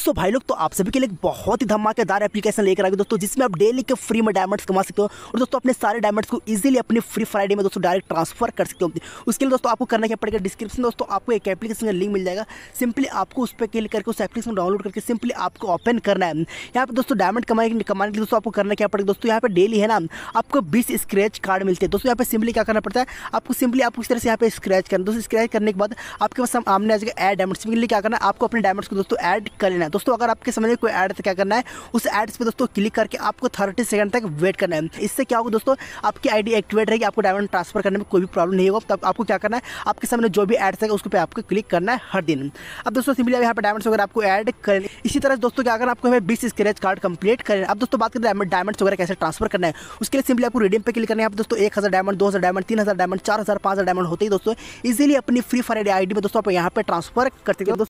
सो भाई लोग तो आप सभी के लिए बहुत ही धमाकेदार एप्लीकेशन लेकर आगे दोस्तों जिसमें आप डेली के फ्री में डायमंड्स कमा सकते हो और दोस्तों अपने सारे डायमंड्स को इजीली अपने फ्री फ्राइडे में दोस्तों डायरेक्ट ट्रांसफर कर सकते हो उसके लिए दोस्तों आपको करना क्या पड़ेगा डिस्क्रिप्शन दोस्तों आपको एक एप्लीकेशन का लिंक मिल जाएगा सिंपली आपको उस पर क्लिक करके उस एप्लीकेशन डाउनलोड करके सिंपली आपको ओपन करना है यहाँ पर दोस्तों डायमंड कमाने कमाने के लिए दोस्तों आपको करना क्या पड़ेगा दोस्तों यहाँ पर डेली है ना आपको बीस स्क्रैच कार्ड मिलते हैं दोस्तों यहाँ पर सिंपली क्या करना पड़ता है आपको सिंपली आपको इस तरह से यहाँ पर स्क्रैच करना दोस्तों स्क्रैच करने के बाद आपके पास सामने आ जाएगा एड डायमंड सिंपली क्या करना है आपको अपने डायमंड्स को दोस्तों ऐड कर लेना है दोस्तों अगर आपके सामने कोई एड क्या करना है उस एड्स पर दोस्तों क्लिक करके आपको थर्टी सेकंड तक वेट करना है इससे क्या होगा दोस्तों आपकी आईडी एक्टिवेट रहेगी आपको डायमंड ट्रांसफर करने में कोई भी प्रॉब्लम नहीं होगा तब आपको क्या करना है आपके सामने जो भी एड्स है उसके पे आपको क्लिक करना है हर दिन अब दोस्तों सिंपली यहाँ पर डायमंड्स वगैरह आपको ऐड करें इसी तरह दोस्तों क्या करना आपको हमें बीस स्क्रेच कार्ड कंप्लीट करें अब दोस्तों बात करें डायमंड्स वगैरह कैसे ट्रांसफर करना है उसके लिए सिंपली आपको रिडीम पे क्लिक करना है दोस्तों एक हज़ार डायमंड दो हज़ार डायमंड तीन हज़ार डायमंड चार हज़ार पाँच हज़ार डायमंड होते ही दोस्तों इजीली अपनी फ्री फायर आईडी में दोस्तों आप यहाँ पर ट्रांसफर करते हैं